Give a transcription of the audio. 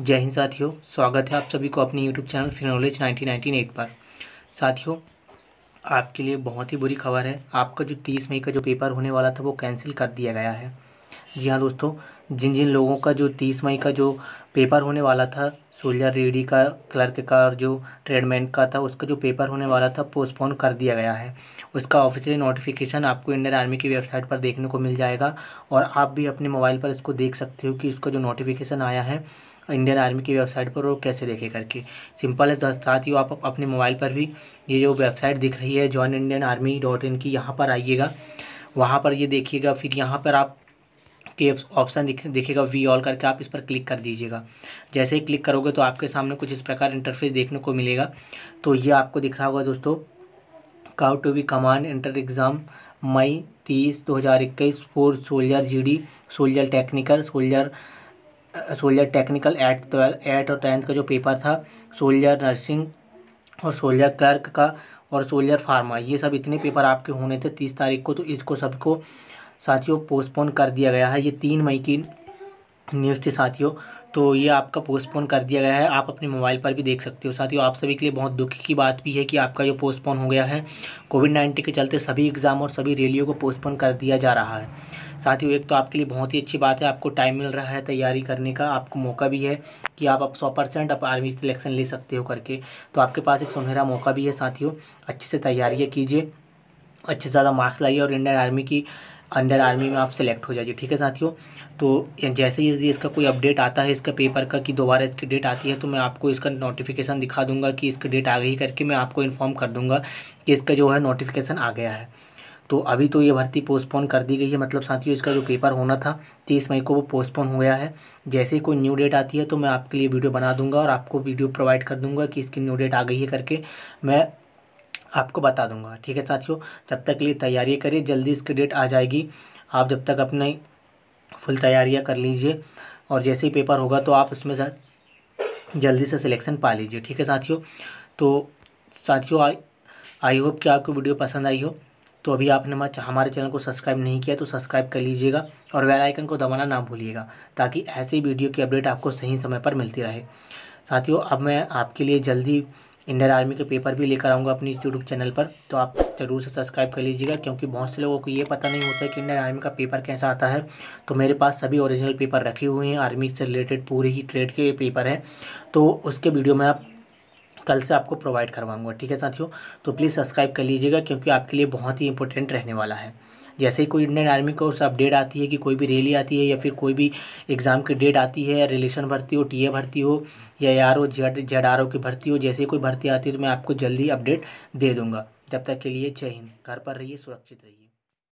जय हिंद साथियों स्वागत है आप सभी को अपने यूट्यूब चैनल फिनोलेज नाइनटीन नाइनटीन एट पर साथियों आपके लिए बहुत ही बुरी खबर है आपका जो तीस मई का जो पेपर होने वाला था वो कैंसिल कर दिया गया है जी हाँ दोस्तों जिन जिन लोगों का जो तीस मई का जो पेपर होने वाला था सोल्जर रेडी का क्लर्क का और जो ट्रेडमैन का था उसका जो पेपर होने वाला था पोस्टपोन कर दिया गया है उसका ऑफिशियल नोटिफिकेशन आपको इंडियन आर्मी की वेबसाइट पर देखने को मिल जाएगा और आप भी अपने मोबाइल पर इसको देख सकते हो कि इसका जो नोटिफिकेशन आया है इंडियन आर्मी की वेबसाइट पर वो कैसे देखे करके सिंपल है साथ ही आप अपने मोबाइल पर भी ये जो वेबसाइट दिख रही है join Indian army dot in की यहाँ पर आइएगा वहाँ पर ये देखिएगा फिर यहाँ पर आप आपके ऑप्शन दिख दिखेगा वी ऑल करके आप इस पर क्लिक कर दीजिएगा जैसे ही क्लिक करोगे तो आपके सामने कुछ इस प्रकार इंटरफेस देखने को मिलेगा तो ये आपको दिख रहा होगा दोस्तों काउ to be command inter exam मई तीस दो हज़ार इक्कीस for soldier G D soldier technical soldier soldier technical eight twelve eight और टेंथ का जो पेपर था सोल्जर नर्सिंग और सोल्जर क्लर्क का और सोल्जर फार्मा ये सब इतने पेपर आपके होने थे तीस तारीख को तो इसको सबको साथियों पोस्टपोन कर दिया गया है ये तीन मई की न्यूज़ थी साथियों तो ये आपका पोस्टपोन कर दिया गया है आप अपने मोबाइल पर भी देख सकते हो साथियों आप सभी के लिए बहुत दुख की बात भी है कि आपका ये पोस्टपोन हो गया है कोविड नाइन्टीन के चलते सभी एग्ज़ाम और सभी रैलियों को पोस्टपोन कर दिया जा रहा है साथियों एक तो आपके लिए बहुत ही अच्छी बात है आपको टाइम मिल रहा है तैयारी करने का आपको मौका भी है कि आप अब सौ परसेंट आप आर्मी सिलेक्शन ले सकते हो करके तो आपके पास एक सुनहरा मौका भी है साथियों अच्छे से तैयारियाँ कीजिए अच्छे से ज़्यादा मार्क्स लाइए और इंडियन आर्मी की अंडर आर्मी में आप सेलेक्ट हो जाइए ठीक है साथियों तो जैसे ही इसका कोई अपडेट आता है इसका पेपर का कि दोबारा इसकी डेट आती है तो मैं आपको इसका नोटिफिकेशन दिखा दूंगा कि इसकी डेट आ गई करके मैं आपको इन्फॉर्म कर दूंगा कि इसका जो है नोटिफिकेशन आ गया है तो अभी तो ये भर्ती पोस्टपोन कर दी गई है मतलब साथियों इसका जो पेपर होना था तीस मई को वो पोस्टपोन हो गया है जैसे ही कोई न्यू डेट आती है तो मैं आपके लिए वीडियो बना दूंगा और आपको वीडियो प्रोवाइड कर दूंगा कि इसकी न्यू डेट आ गई है करके मैं आपको बता दूंगा ठीक है साथियों तब तक के लिए तैयारी करिए जल्दी इसकी डेट आ जाएगी आप जब तक अपने फुल तैयारियाँ कर लीजिए और जैसे ही पेपर होगा तो आप उसमें जल्दी से सिलेक्शन पा लीजिए ठीक है साथियों तो साथियों आई होप कि आपको वीडियो पसंद आई हो तो अभी आपने हमारे चैनल को सब्सक्राइब नहीं किया तो सब्सक्राइब कर लीजिएगा और वेल आइकन को दबाना ना भूलिएगा ताकि ऐसी वीडियो की अपडेट आपको सही समय पर मिलती रहे साथियों अब मैं आपके लिए जल्दी इंडियन आर्मी के पेपर भी लेकर आऊँगा अपनी यूट्यूब चैनल पर तो आप ज़रूर से सब्सक्राइब कर लीजिएगा क्योंकि बहुत से लोगों को ये पता नहीं होता है कि इंडियन आर्मी का पेपर कैसा आता है तो मेरे पास सभी ओरिजिनल पेपर रखे हुए हैं आर्मी से रिलेटेड पूरी ही ट्रेड के पेपर हैं तो उसके वीडियो में आप कल से आपको प्रोवाइड करवाऊंगा ठीक है साथियों तो प्लीज़ सब्सक्राइब कर लीजिएगा क्योंकि आपके लिए बहुत ही इंपॉर्टेंट रहने वाला है जैसे ही कोई इंडियन आर्मी को उस अपडेट आती है कि कोई भी रैली आती है या फिर कोई भी एग्ज़ाम की डेट आती है या रिलेशन भर्ती हो टी भर्ती हो या यार O Z Z R O की भर्ती हो जैसे ही कोई भर्ती आती है तो मैं आपको जल्दी अपडेट दे दूँगा तब तक के लिए जय हिंद घर पर रहिए सुरक्षित रहिए